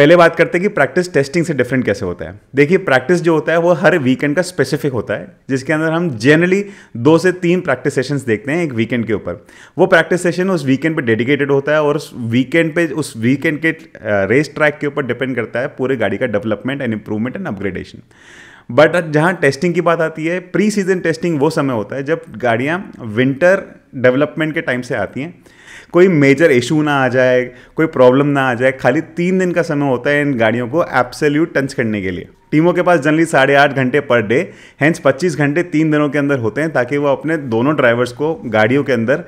पहले बात करते हैं कि प्रैक्टिस टेस्टिंग से डिफरेंट कैसे होता है देखिए प्रैक्टिस जो होता है वो हर वीकेंड का स्पेसिफिक होता है जिसके अंदर हम जनरली दो से तीन प्रैक्टिस सेशंस देखते हैं एक वीकेंड के ऊपर वो प्रैक्टिस सेशन उस वीकेंड पे डेडिकेटेड होता है और उस वीकेंड पे उस वीकेंड के रेस ट्रैक के ऊपर डिपेंड करता है पूरे गाड़ी का development and improvement and upgradation but जहाँ टेस्टिंग की बात आती है प्री सीजन टेस्टिंग वो समय होता है जब गाड़ियाँ विंटर डेवलपमेंट के टाइम से आती हैं कोई मेजर इशू ना आ जाए कोई प्रॉब्लम ना आ जाए खाली तीन दिन का समय होता है इन गाड़ियों को एप्सल्यूट टंच करने के लिए टीमों के पास जनरली साढ़े आठ घंटे पर डे हैंस पच्चीस घंटे तीन दिनों के अंदर होते हैं ताकि वो अपने दोनों ड्राइवर्स को गाड़ियों के अंदर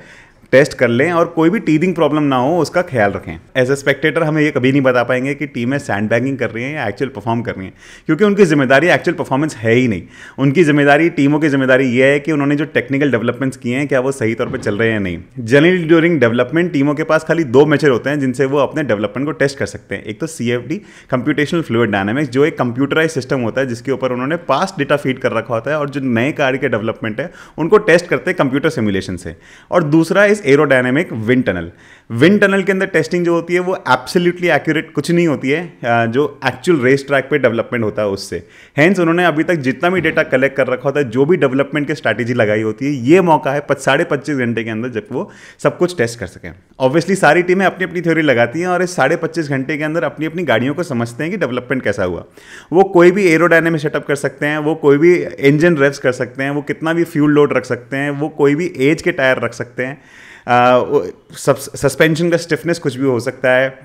टेस्ट कर लें और कोई भी टीदिंग प्रॉब्लम ना हो उसका ख्याल रखें एज ए स्पेक्टेटर हमें ये कभी नहीं बता पाएंगे कि टीमें सैंड बैगिंग कर रही हैं या एक्चुअल परफॉर्म कर रही हैं क्योंकि उनकी जिम्मेदारी एक्चुअल परफॉर्मेंस है ही नहीं उनकी जिम्मेदारी टीमों की जिम्मेदारी यह है कि उन्होंने जो टेक्निकल डेवलपमेंट्स किए हैं क्या वो सही तौर पर चल रहे हैं नहीं जनरली ड्यूरिंग डेवलपमेंट टीमों के पास खाली दो मेचर होते हैं जिनसे वो अपने डेवलपमेंट को टेस्ट कर सकते हैं एक तो C F D computational fluid dynamics जो एक कंप्यूटराइज सिस्टम होता है जिसके ऊपर उन्होंने पास डेटा फीड कर रखा होता है और जो नए कार्य के डेवलपमेंट है उनको टेस्ट करते हैं कंप्यूटर सिमुलेशन से और दूसरा इस aerodynamic wind tunnel wind tunnel के अंदर टेस्टिंग जो होती है वो एब्सोल्युटली एक्यूरेट कुछ नहीं होती है जो एक्चुअल रेस ट्रैक पे डेवलपमेंट होता है उससे हैंस उन्होंने अभी तक जितना भी डेटा कलेक्ट कर रखा होता है जो भी डेवलपमेंट की स्ट्रैटेजी लगाई होती है ये मौका है साढ़े पच्चीस घंटे के अंदर जब वो सब कुछ टेस्ट कर सकें ऑब्वियसली सारी टीमें अपनी अपनी थ्योरी लगाती हैं और इस साढ़े पच्चीस घंटे के अंदर अपनी अपनी गाड़ियों को समझते हैं कि डेवलपमेंट कैसा हुआ वो कोई भी एरोडायनेमिक सेटअप कर सकते हैं वो कोई भी इंजन रेव्स कर सकते हैं वो कितना भी फ्यूल लोड रख सकते हैं वो कोई भी एज के टायर रख सकते हैं सस्पेंशन का स्टिफनेस कुछ भी हो सकता है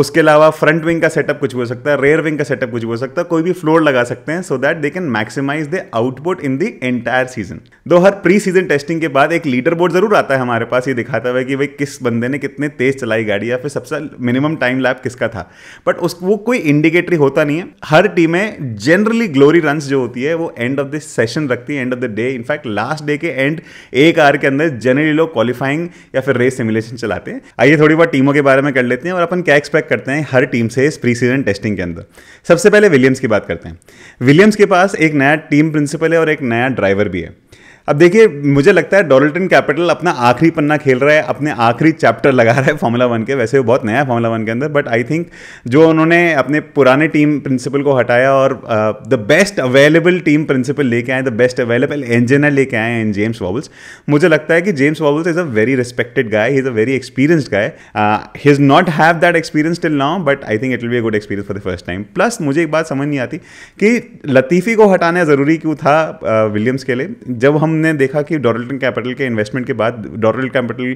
उसके अलावा फ्रंट विंग का सेटअप कुछ भी हो सकता है रेयर विंग का सेटअप कुछ भी हो सकता है कोई भी फ्लोर लगा सकते हैं so that they can maximise the output in the entire season दो हर प्री सीजन टेस्टिंग के बाद एक लीडर बोर्ड जरूर आता है हमारे पास ये दिखाता है कि भाई किस बंदे ने कितने तेज चलाई गाड़ी या फिर सबसे मिनिमम टाइम लैप किसका था बट उस वो कोई इंडिकेटरी होता नहीं है हर टीमें जनरली ग्लोरी रन जो होती है वो एंड ऑफ द सेशन रखती है end of the day in fact last day के एंड एक आर के अंदर जनरली लोग क्वालिफाइंग या फिर रेस सिमुलेशन चलाते हैं आइए थोड़ी बहुत टीमों के बारे में कर लेते हैं और अपन क्या एक्सपेक्ट करते हैं हर टीम से इस प्री सीजन टेस्टिंग के अंदर सबसे पहले विलियम्स की बात करते हैं विलियम्स के पास एक नया टीम प्रिंसिपल है और एक नया ड्राइवर भी है अब देखिए मुझे लगता है डोल्टन कैपिटल अपना आखिरी पन्ना खेल रहा है अपने आखिरी चैप्टर लगा रहा है फार्मूला वन के वैसे वो बहुत नया है फार्मूला वन के अंदर बट आई थिंक जो उन्होंने अपने पुराने टीम प्रिंसिपल को हटाया और the best available team principal लेके आए द बेस्ट अवेलेबल इंजीनियर लेके आए इन जेम्स वॉबल्स मुझे लगता है कि James Vowles is a very respected guy he is a very experience guy he is not have that experience till now but I think it will be a good experience for the first time plus मुझे एक बात समझ नहीं आती कि लतीफ़ी को हटाना ज़रूरी क्यों था विलियम्स के लिए जब हम हमने देखा कि डॉरल्टन कैपिटल के इन्वेस्टमेंट के बाद डॉरल्ट कैपिटल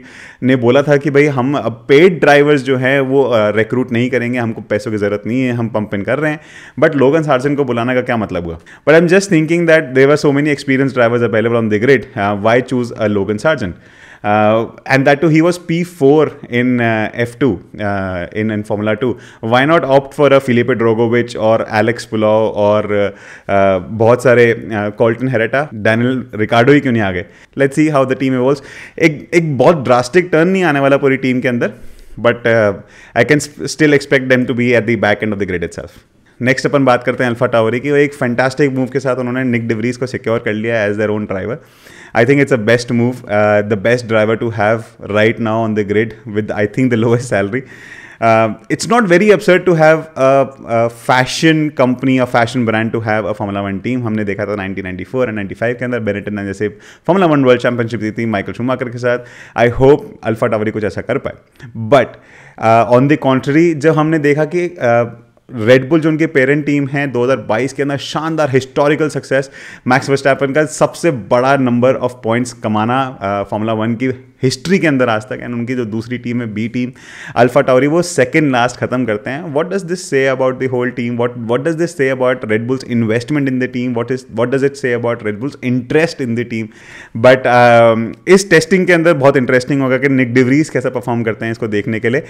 ने बोला था कि भाई हम अब पेड ड्राइवर्स जो है वो रिक्रूट नहीं करेंगे हमको पैसों की ज़रूरत नहीं है हम पंप इन कर रहे हैं बट लोगन सार्जन को बुलाने का क्या मतलब हुआ but I am just thinking that there are so many experience drivers available on the grid why choose a Logan Sargeant Uh, and that too, he was P4 in uh, F2 uh, in, in Formula 2. Why not opt for a Felipe Drogovic or Alex pulau और बहुत सारे sare, uh, Daniel Ricciardo ही क्यों नहीं आ गए let's see how the team evolves एक एक बहुत ड्रास्टिक टर्न नहीं आने वाला पूरी टीम के अंदर but I can still expect them to be at the back end of the grid itself next अपन बात करते हैं अल्फा टावरी की वो एक फैंटास्टिक मूव के साथ उन्होंने निक डिवरीज को सिक्योर कर लिया as their own driver I think it's a best move the best driver to have right now on the grid with I think the lowest salary it's not very absurd to have a fashion company a fashion brand to have a Formula One team हमने देखा था nineteen ninety four and ninety five के अंदर Benetton ने जैसे Formula One World Championship दी थी Michael शुमाकर के साथ आई होप अल्फा टावरी कुछ ऐसा कर पाए बट ऑन द कॉन्ट्री जब हमने देखा कि uh, रेडबुल जो उनके पेरेंट टीम है 2022 के अंदर शानदार हिस्टोरिकल सक्सेस मैक्स वेस्टैपन का सबसे बड़ा नंबर ऑफ पॉइंट्स कमाना फॉर्मूला वन की हिस्ट्री के अंदर आज तक एंड उनकी जो दूसरी टीम है बी टीम अल्फा टावरी वो सेकेंड लास्ट खत्म करते हैं what does this say about the whole team what what does this say about Red Bull's investment in the team what is what does it say about Red Bull's interest in the team but इस testing के अंदर बहुत interesting होगा कि निक de Vries कैसा perform करते हैं इसको देखने के लिए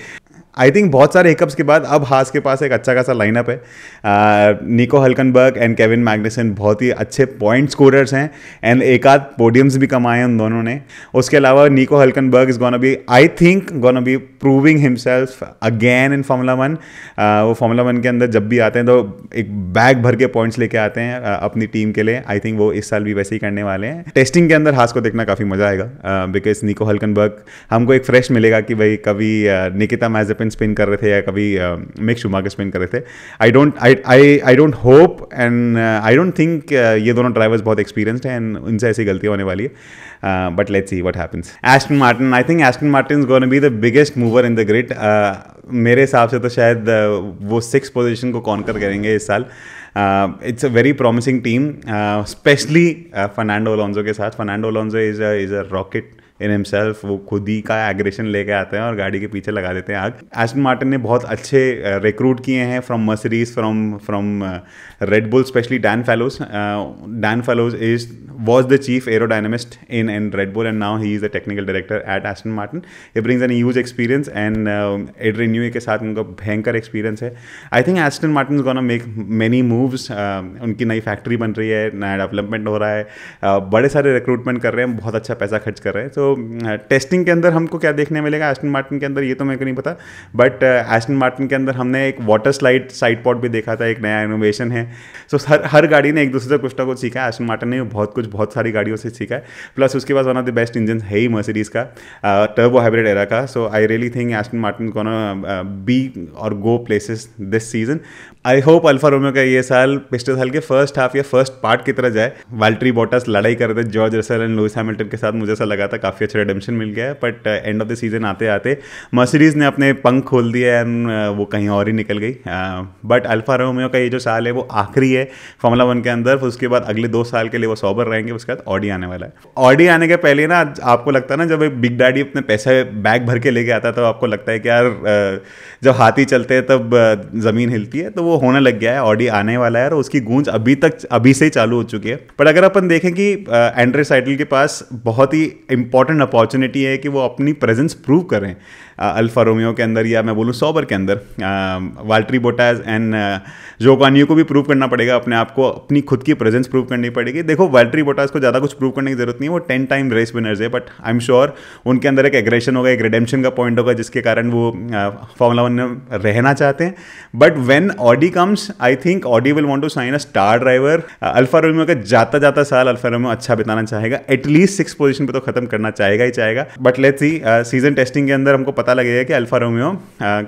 आई थिंक बहुत सारे हिकअप्स के बाद अब हास के पास एक अच्छा खासा लाइनअप है निको हल्कनबर्ग एंड केविन मैग्नेसन बहुत ही अच्छे पॉइंट स्कोरर्स हैं एंड एक आध पोडियम्स भी कमाए हैं उन दोनों ने उसके अलावा Nico Hulkenberg is gonna be I think gonna be proving himself again in Formula One वो फॉर्मूला वन के अंदर जब भी आते हैं तो एक बैग भर के पॉइंट्स लेके आते हैं अपनी टीम के लिए आई थिंक वो इस साल भी वैसे ही करने वाले हैं टेस्टिंग के अंदर हास को देखना काफ़ी मजा आएगा बिकॉज निको हल्कनबर्ग हमको एक फ्रेश मिलेगा कि भाई कभी निकिता मैजपिन सेकंड स्पिन कर रहे थे या कभी मेक uh, शुमा के स्पिन कर रहे थे I don't I I don't hope and I don't think ये दोनों ड्राइवर्स बहुत एक्सपीरियंस्ड हैं एंड उनसे ऐसी गलती होने वाली है but let see what happens Aston Martin I think Aston Martin gonna be the biggest mover in the grid मेरे हिसाब से तो शायद वो सिक्स पोजिशन को कौन कर करेंगे इस साल it's a very promising team specially Fernando Alonso के साथ Fernando Alonso is a is a rocket in himself वो खुद ही का एग्रेशन लेके आते हैं और गाड़ी के पीछे लगा देते हैं आग एस्टन मार्टिन ने बहुत अच्छे रिक्रूट uh, किए हैं from Mercedes from from Red Bull specially Dan Fallows Dan Fallows is was the chief aerodynamicist in and Red Bull and now he is the technical director at Aston Martin it brings an huge experience and add new के साथ उनका भयंकर experience है I think Aston Martin gonna make many moves उनकी नई factory बन रही है नया डेवलपमेंट हो रहा है uh, बड़े सारे रिक्रूटमेंट कर रहे हैं बहुत अच्छा पैसा खर्च कर रहे हैं तो टेस्टिंग के अंदर हमको क्या देखने मिलेगा एस्टन मार्टिन के अंदर ये तो मेरे को नहीं पता बट एस्टन मार्टिन के अंदर हमने एक वाटर स्लाइड साइड पॉट भी देखा था एक नया इनोवेशन है सो so, हर हर गाड़ी ने एक दूसरे से कुछ ना कुछ सीखा है एस्टन मार्टिन ने बहुत कुछ बहुत सारी गाड़ियों से सीखा है प्लस उसके बाद one of the best engine है ही मर्सिडीज़ का टर्बो हाइब्रिड एरा का so I really think Aston Martin को बी और go places this season I hope Alfa Romeo का ये साल पिछले साल के फर्स्ट हाफ या फर्स्ट पार्ट की तरह जाए वाल्ट्री बॉटस लड़ाई कर दे George Russell and Lewis Hamilton के साथ मुझे ऐसा लगा था काफ़ी काफ़ी अच्छा रेडमशन मिल गया है but end of the season आते आते मर्सिडीज़ ने अपने पंख खोल दिए एंड uh, वो कहीं और ही निकल गई बट अल्फा रोमियो का ये जो साल है वो आखिरी है फॉर्मूला वन के अंदर उसके बाद अगले दो साल के लिए वो सॉबर रहेंगे उसके बाद ऑडी आने वाला है ऑडी आने के पहले ना आपको लगता है ना जब बिग डैडी अपने पैसे बैग भर के लेके आता है तो आपको लगता है कि यार uh, जब हाथी चलते हैं तब uh, ज़मीन हिलती है तो वो होने लग गया है ऑडी आने वाला है और उसकी गूंज अभी तक अभी से ही चालू हो चुकी है बट अगर अपन देखें कि एंड्रे साइडल के पास बहुत ही इंपॉर्टेंट अपॉर्चुनिटी है कि वो अपनी प्रेजेंस प्रूव करें अल्फ़ा रोमियो के अंदर या मैं बोलूँ सोबर के अंदर वाल्ट्री बोटाज एंड जोकानियो को भी प्रूव करना पड़ेगा अपने आप को अपनी खुद की प्रेजेंस प्रूव करनी पड़ेगी देखो वाल्ट्री बोटाज को ज़्यादा कुछ प्रूव करने की जरूरत नहीं है वो टेन टाइम रेस विनर्स है बट आई एम श्योर उनके अंदर एक एग्रेशन होगा एक रिडेम्शन का पॉइंट होगा जिसके कारण वो फॉर्मला वन में रहना चाहते हैं but when Audi comes I think Audi will want to sign a star driver Alfa Romeo का जाता जाता साल अल्फा रोमियो अच्छा बिताना चाहेगा एटलीस्ट सिक्स पोजिशन पर तो खत्म करना चाहेगा ही चाहेगा but let see season testing के अंदर हमको पता पता लगेगा कि अल्फ़ा रोमियो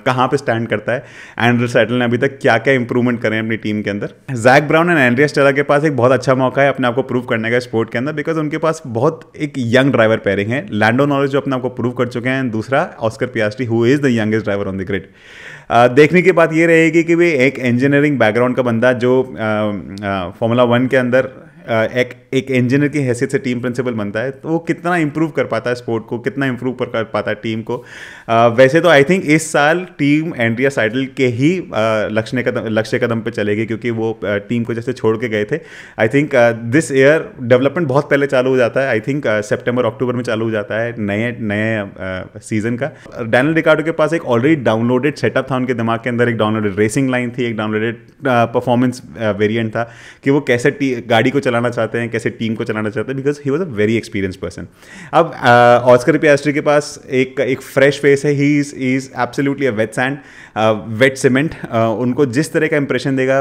कहाँ पे स्टैंड करता है एंड्रू सैटल ने अभी तक क्या क्या इंप्रूवमेंट करें अपनी टीम के अंदर Zak Brown and Andrea Stella के पास एक बहुत अच्छा मौका है अपने आप को प्रूव करने का स्पोर्ट के अंदर बिकॉज उनके पास बहुत एक यंग ड्राइवर पेयरिंग है लैंडो नॉलेज जो अपने आपको प्रूव कर चुके हैं दूसरा Oscar Piastri who is the youngest driver on the grid देखने की बात ये रहेगी कि भाई एक इंजीनियरिंग बैकग्राउंड का बंदा जो फॉर्मूला वन के अंदर एक एक इंजीनियर की हैसियत से टीम प्रिंसिपल बनता है तो वो कितना इंप्रूव कर पाता है स्पोर्ट को कितना इंप्रूव कर पाता है टीम को आ, वैसे तो आई थिंक इस साल टीम एंड्रिया साइडल के ही लक्ष्य कदम लक्ष्य कदम पे चलेगी क्योंकि वो टीम को जैसे छोड़ के गए थे I think this year development बहुत पहले चालू हो जाता है आई थिंक सेप्टेम्बर अक्टूबर में चालू हो जाता है नए नए सीजन का डैनल रिकार्डो के पास एक ऑलरेडी डाउनलोडेड सेटअप था उनके दिमाग के अंदर एक डाउनलोडेड रेसिंग लाइन थी एक डाउनलोडेड परफॉर्मेंस वेरियंट था कि वो कैसे गाड़ी को चलाना चाहते हैं कैसे टीम को चलाना चाहता है because he was a very experience person अब ऑस्कर uh, पियास्ट्री के पास एक एक फ्रेश फेस है he is is absolutely a wet sand wet cement उनको जिस तरह का इंप्रेशन देगा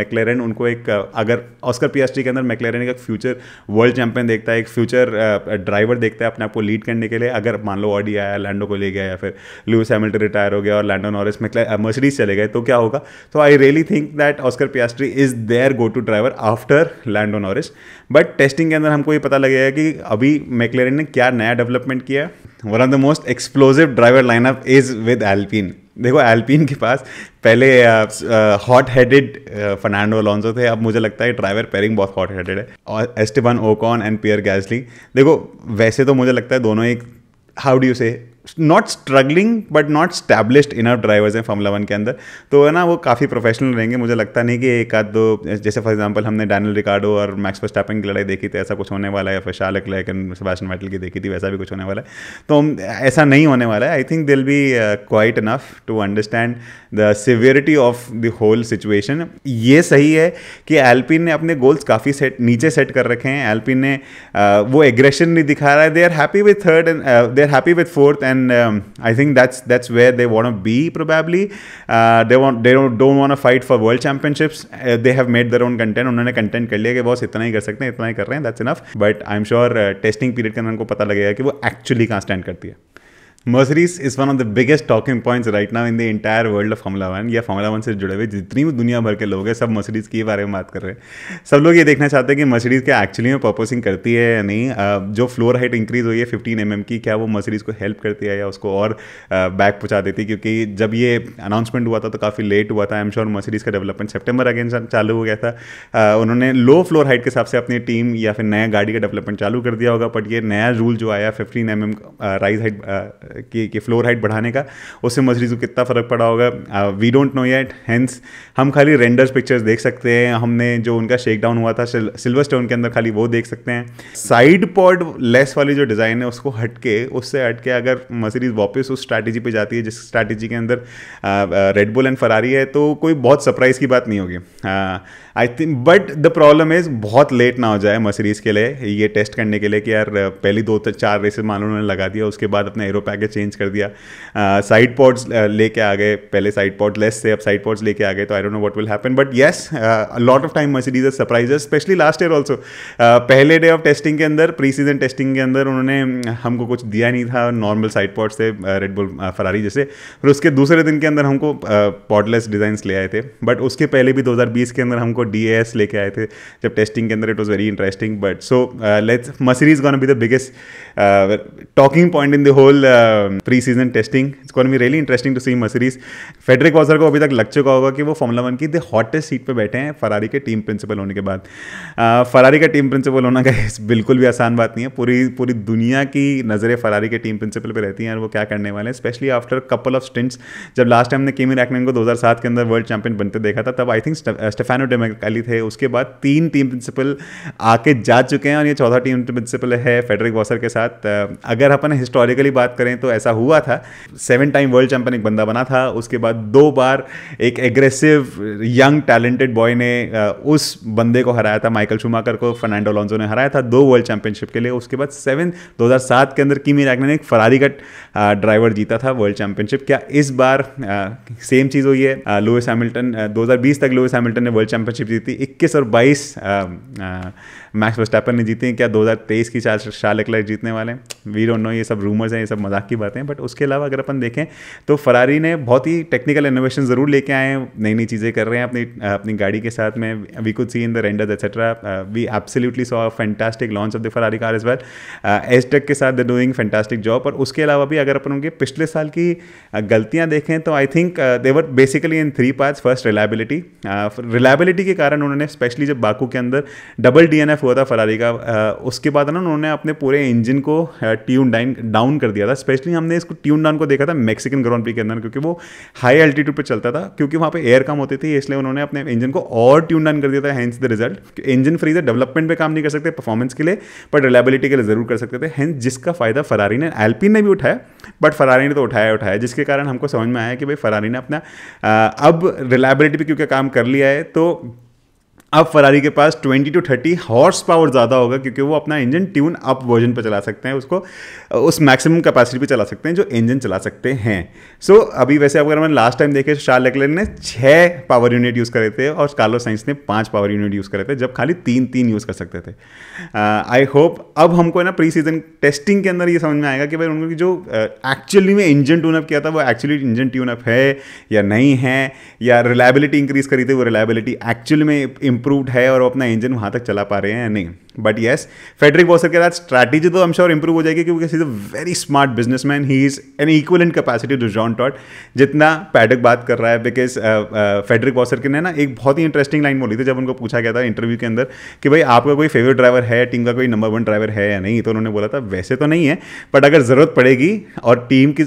मैकलेरन uh, उनको एक uh, अगर ऑस्कर पियास्ट्री के अंदर मैकलेरन का फ्यूचर वर्ल्ड चैंपियन देखता है एक फ्यूचर ड्राइवर uh, देखता है अपने आप को लीड करने के लिए अगर मान लो ऑडी आया लैंडो को ले गया या फिर लूस हेमिल्टन रिटायर हो गया और लैंडो नॉरिस मर्सिडीज चले गए तो क्या होगा तो I really think that Oscar Piastri is their go to driver after Lando Norris but but testing के अंदर हमको ये पता लगेगा कि अभी मैकलेरन ने क्या नया डेवलपमेंट किया one of the most explosive driver lineup is with Alpine देखो एल्पिन के पास पहले हॉट हेडेड फर्नांडो अलोंसो थे अब मुझे लगता है ड्राइवर पेरिंग बहुत हॉट हेडेड है और एस्टिबन ओकॉन एंड पियर गैसली देखो वैसे तो मुझे लगता है दोनों एक how do you say not struggling but not established inner drivers हैं फार्मूला वन के अंदर तो है ना वो काफ़ी प्रोफेशनल रहेंगे मुझे लगता नहीं कि एक आध दो जैसे फॉर एग्जाम्पल हमने डैनल रिकार्डो और मैक्स फर्स्टैपन की लड़ाई देखी थी ऐसा कुछ होने वाला है फिर शार्लक लेकिन सेबास्टन मेटल की देखी थी वैसा भी कुछ होने वाला है तो ऐसा नहीं होने वाला है I think they'll be quite enough to understand the severity of the whole situation ये सही है कि एल्पिन ने अपने गोल्स काफ़ी सेट नीचे सेट कर रखे हैं एल्पिन ने uh, वो एग्रेशन नहीं दिखा रहा है they are happy with third and they are happy with fourth and and um, I think that's that's where they want to be probably. Uh, they want they don't don't want to fight for world championships. Uh, they have made their own content. उन्होंने content कर लिया कि बस इतना ही कर सकते हैं इतना ही कर रहे हैं that's enough. But I'm sure uh, testing period के अंदर उनको पता लगेगा कि वो actually कहाँ stand करती है Mercedes is one of the biggest talking points right now in the entire world of Formula One या फॉर्मुला वन से जुड़े हुए जितनी भी दुनिया भर के लोग हैं सब मर्सरीज के बारे में बात कर रहे हैं सब लोग ये देखना चाहते हैं कि मर्सरीज के एक्चुअली में पर्पोसिंग करती है या नहीं जो फ्लोर हाइट इंक्रीज हुई है फिफ्टीन एम mm की क्या वो मर्सरीज को हेल्प करती है या उसको और बैक पहुँचा देती है क्योंकि जब ये अनाउंसमेंट हुआ था तो काफ़ी लेट हुआ था आई एम श्योर मर्सरीज का डेवलपमेंट सेप्टेम्बर अगेन चालू हो गया था उन्होंने लो फ्लोर हाइट के हिसाब से अपनी टीम या फिर नया गाड़ी का डेवलपमेंट चालू कर दिया होगा बट ये नया रूल जो आया fifteen M M ride height की, की फ्लोर हाइट बढ़ाने का उससे मछली को कितना फ़र्क पड़ा होगा we don't know yet hence हम खाली रेंडर्स पिक्चर्स देख सकते हैं हमने जो उनका शेक डाउन हुआ था सिल्वर स्टोन के अंदर खाली वो देख सकते हैं साइड पॉड लेस वाली जो डिज़ाइन है उसको हट के उससे हट के अगर मसरीज वापस उस स्ट्रैटेजी पर जाती है जिस स्ट्रैटेजी के अंदर रेडबुल एंड फरारी है तो कोई बहुत सरप्राइज़ की बात नहीं होगी uh, I think but the problem is बहुत लेट ना हो जाए मसरीज के लिए ये टेस्ट करने के लिए कि यार पहली दो तो चार रेसेस मान लो उन्होंने लगा दिया उसके बाद अपना एरो पैकेज चेंज कर दिया साइड uh, पॉड्स uh, लेके आ गए पहले साइड पॉड लेस से अब साइड पॉड्स लेके आ गए तो I don't know what will happen but yes lot of time Mercedes is surprises specially last year also पहले डे ऑफ टेस्टिंग के अंदर प्री सीजन टेस्टिंग के अंदर उन्होंने uh, हमको कुछ दिया नहीं था नॉर्मल साइड पॉड से रेड फरारी जैसे फिर उसके दूसरे दिन के अंदर हमको पॉडलेस डिज़ाइंस ले आए थे बट उसके पहले भी दो के अंदर हमको डी एस लेके आए थे जब टेस्टिंग के अंदर it was very interesting but so let's मसरी is gonna be the biggest talking point in the whole pre season testing it's gonna be really interesting to see Mercedes Frederic Vasseur को अभी तक लग चुका होगा कि वो फॉर्मूला वन की द हॉटेस्ट सीट पर बैठे हैं फरारी के टीम प्रिंसिपल होने के बाद फरारी का टीम प्रिंसिपल होना का बिल्कुल भी आसान बात नहीं है पूरी पूरी दुनिया की नज़रें फरारी के टीम प्रिंसिपल पर रहती हैं और वो क्या करने वाले हैं specially after couple of stints जब लास्ट टाइम ने केमी रैकनन को 2007 के अंदर वर्ल्ड चैंपियन बनते देखा था तब आई थिंक स्टेफानो डेमेग मैकाली थे उसके बाद तीन टीम प्रिंसिपल आके जा चुके हैं और ये चौथा टीम प्रिंसिपल है फेडरिक वॉसर के साथ अगर अपन हिस्टोरिकली बात करें तो ऐसा हुआ था सेवन टाइम वर्ल्ड चैंपियन एक बंदा बना था उसके बाद दो बार एक एग्रेसिव यंग टैलेंटेड बॉय ने उस बंदे को हराया था माइकल शुमाकर को फर्नांडो लॉन्जो ने हराया था दो वर्ल्ड चैंपियनशिप के लिए उसके बाद सेवन दो के अंदर किमी रैगन ने एक फरारी का ड्राइवर जीता था वर्ल्ड चैंपियनशिप क्या इस बार आ, सेम चीज़ हुई है लुइस हैमिल्टन 2020 तक लुइस हैमिल्टन ने वर्ल्ड चैंपियनशिप चैंपियनशिप जीती 21 और 22 मैक्स वस्टैपन ने जीती हैं क्या 2023 की चार शार्ल क्लर्क जीतने वाले वी डोंट नो ये सब रूमर्स हैं ये सब मजाक की बातें हैं बट उसके अलावा अगर अपन देखें तो फरारी ने बहुत ही टेक्निकल इनोवेशन ज़रूर लेके आए हैं नई नई चीज़ें कर रहे हैं अपनी अपनी गाड़ी के साथ में we could see in the renders etcetera we absolutely saw fantastic launch of the Ferrari car इस बार एस टेक के साथ द डूइंग फैंटास्टिक जॉब और उसके अलावा भी अगर अपन उनके पिछले साल की गलतियाँ देखें तो I think they were basically in three parts first reliability reliability के कारण उन्होंने स्पेशली जब बाकू के अंदर डबल डी हुआ था फरारी का उसके बाद ना उन्होंने अपने पूरे इंजन को ट्यून डाइन डाउन कर दिया था स्पेशली हमने इसको ट्यून डाउन को देखा था मैक्सिकन ग्राउंड प्री के अंदर क्योंकि वो हाई एल्टीट्यूड पर चलता था क्योंकि वहाँ पर एयर कम होती थी इसलिए उन्होंने अपने इंजन को और ट्यून डाउन कर दिया था hence the result engine freeze है डेवलपमेंट पर काम नहीं कर सकते परफॉर्मेंस के लिए पर रिलायबिलिटी के लिए जरूर कर सकते थे हैंस जिसका फायदा फरारी ने एल्पिन ने भी उठाया बट फरारी ने तो उठाया उठाया जिसके कारण हमको समझ में आया कि भाई फरारी ने अपना अब रिलायबिलिटी पे क्योंकि काम कर लिया है तो अब फरारी के पास 20 टू 30 हॉर्स पावर ज़्यादा होगा क्योंकि वो अपना इंजन ट्यून अप वर्जन पर चला सकते हैं उसको उस मैक्सिमम कैपेसिटी पे चला सकते हैं जो इंजन चला सकते हैं सो so, अभी वैसे अगर मैंने लास्ट टाइम देखे तो शार्ल लेकलर ने छः पावर यूनिट यूज़ करे थे और कार्लो साइंस ने पाँच पावर यूनिट यूज़ करे थे जब खाली तीन तीन यूज़ कर सकते थे आई uh, होप अब हमको ना प्री सीजन टेस्टिंग के अंदर ये समझ में आएगा कि भाई उनकी जो एक्चुअली uh, में इंजन अप किया था वो एक्चुअली इंजन ट्यून अप है या नहीं है या रिलायबिलिटी इंक्रीज़ करी थी वो रिलायबिलिटी एक्चुअली में इम्प्रूवड है और अपना इंजन वहाँ तक चला पा रहे हैं या नहीं बट येस फेडरिक बॉसर के साथ स्ट्रैटेजी तो हम श्योर इंप्रूव हो जाएगी क्योंकि is a very smart businessman he is an equal in capacity to John Todt जितना पैडक बात कर रहा है बिकॉज फेडरिक बॉसर के ने ना एक बहुत ही इंटरेस्टिंग लाइन बोली थी जब उनको पूछा गया था इंटरव्यू के अंदर कि भाई आपका कोई फेवरेट ड्राइवर है टीम का कोई नंबर वन ड्राइवर है या नहीं तो उन्होंने बोला था वैसे तो नहीं है बट अगर ज़रूरत पड़ेगी और टीम की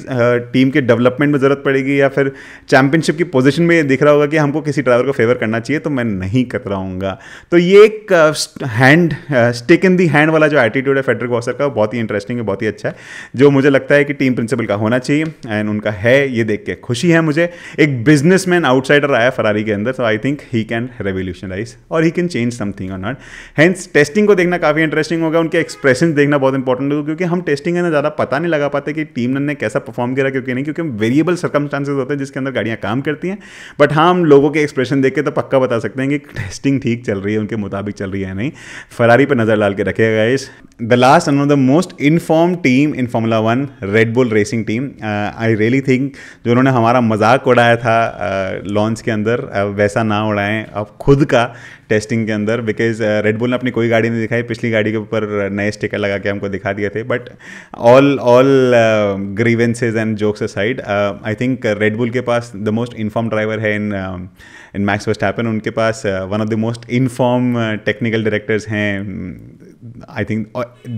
टीम uh, के डेवलपमेंट में ज़रूरत पड़ेगी या फिर चैंपियनशिप की पोजिशन में दिख रहा होगा कि हमको किसी ड्राइवर को फेवर करना चाहिए तो मैं नहीं कर रहा तो ये एक hand uh, stick in the hand वाला जो एटीट्यूड है फेडरिक वॉसर का बहुत ही इंटरेस्टिंग है बहुत ही अच्छा है जो मुझे लगता है कि टीम प्रिंसिपल का होना चाहिए एंड उनका है ये देख के खुशी है मुझे एक बिजनेस आउटसाइडर आया फरारी के अंदर so I think he can revolutionize और ही कैन चेंज समथिंग और नॉट हैंस टेस्टिंग को देखना काफ़ी इंटरेस्टिंग होगा उनके एक्सप्रेशन देखना बहुत इंपॉर्टेंट होगा क्योंकि हम टेस्टिंग ना ज़्यादा पता नहीं लगा पाते कि टीम ने कैसा परफॉर्म किया क्योंकि नहीं क्योंकि वेरिएबल सर्कमस्टांसेज होते हैं जिसके अंदर गाड़ियाँ काम करती हैं बट हाँ हम लोगों के एक्सप्रेशन देख के तो पक्का बता सकते हैं कि टेस्टिंग ठीक चल रही है उनके मुताबिक चल रही है नहीं फरारी गाड़ी पर नज़र डाल के रखेगा is the last and of the most in form team in Formula One Red Bull Racing team I really think जो उन्होंने हमारा मजाक उड़ाया था लॉन्च uh, के अंदर uh, वैसा ना उड़ाएं अब खुद का टेस्टिंग के अंदर बिकॉज रेडबुल uh, ने अपनी कोई गाड़ी नहीं दिखाई पिछली गाड़ी के ऊपर uh, नए स्टिकर लगा के हमको दिखा दिए थे but all all grievances and jokes side I think Red Bull के पास द मोस्ट इन्फॉर्म ड्राइवर है in uh, um, and Max Verstappen उनके पास one of the most in form technical directors हैं I think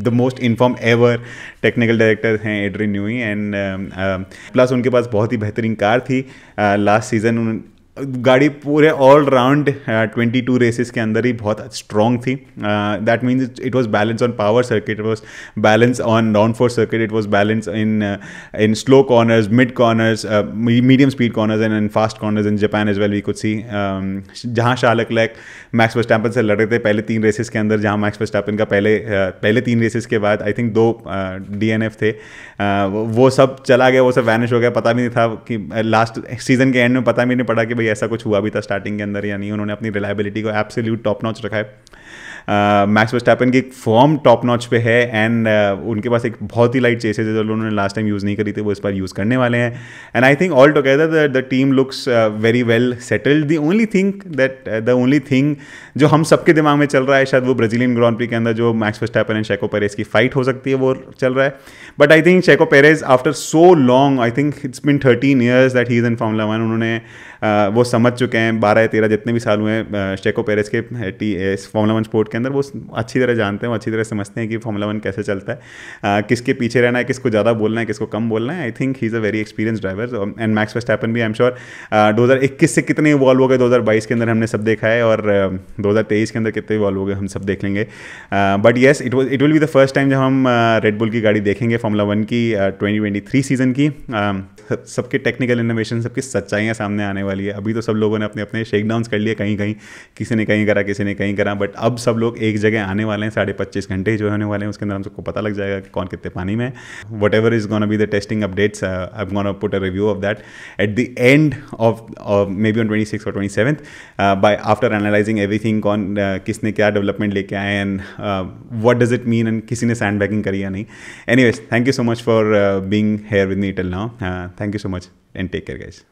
the most in form ever technical director हैं Adrian Newey and plus उनके पास बहुत ही बेहतरीन कार थी लास्ट uh, सीजन गाड़ी पूरे all round twenty two races के अंदर ही बहुत स्ट्रॉन्ग थी that means it was balance on power circuit it was balance on downforce circuit it was balance in in slow corners mid corners medium speed corners and and fast corners in Japan as well we कुछ see जहाँ शालक lack max Verstappen से लड़ रहे थे पहले तीन races के अंदर जहाँ मैक्स वर्स्टैपन का पहले uh, पहले तीन रेसेस के बाद आई थिंक दो डी एन एफ थे uh, वो सब चला गया वो सब वैनिश हो गया पता भी नहीं था कि लास्ट uh, सीजन के एंड में पता भी नहीं पड़ा कि भाई कोई ऐसा कुछ हुआ भी था स्टार्टिंग के अंदर या नहीं उन्होंने अपनी रिलायबिलिटी को एब्सोल्यूट टॉप नॉच रखा है मैक्स वर्स्टैपन की फॉर्म टॉप नॉच पे है एंड uh, उनके पास एक बहुत ही लाइट चेसेज है जो उन्होंने लास्ट टाइम यूज़ नहीं करी थी वो इस बार यूज़ करने वाले हैं and I think all together the team looks very well settled the only think that the only thing जो हम सबके दिमाग में चल रहा है शायद वो ब्राजीलियन ग्राउंड पी के अंदर जो Max Verstappen and Checo Perez की फाइट हो सकती है वो चल रहा है but I think Checo Perez after so long I think it's been thirteen years that he is in Formula One उन्होंने वो समझ चुके हैं बारह या तेरह जितने भी साल हुए हैं शेको पेरेस के टी एस फॉर्मूला वन स्पोर्ट के अंदर वो अच्छी तरह जानते हैं अच्छी तरह समझते हैं कि फॉर्मूला वन कैसे चलता है किसके पीछे रहना है किसको ज़्यादा बोलना है किसको कम बोलना है I think he is a very experience driver and Max वेस्ट भी आई एम श्योर दो से कितने इवॉल्व हो गए दो के अंदर हमने सब देखा है और दो के अंदर कितने इवॉल्व हो गए हम सब देख लेंगे but yes it was it will be the first time जब हम रेडबुल की गाड़ी देखेंगे फॉर्मूला वन की ट्वेंटी सीज़न की सबके टेक्निकल इनोवेशन सबकी सच्चाइयाँ सामने आने वाली वाली है अभी तो सब लोगों ने अपने अपने शेक डाउन कर लिए कहीं कहीं किसी ने कहीं करा किसी ने कहीं करा बट अब सब लोग एक जगह आने वाले हैं साढ़े पच्चीस घंटे जो होने वाले हैं उसके अंदर हम सबको पता लग जाएगा कि कौन कितने पानी में whatever is gonna be the testing updates I gonna put a review of that at the end of maybe on twenty six और twenty seven by after analyzing thing कौन uh, किसने क्या development लेके आए and what does it mean and किसी ने sandbagging करी या नहीं anyways thank you so much for being here with me till now thank you so much and take care guys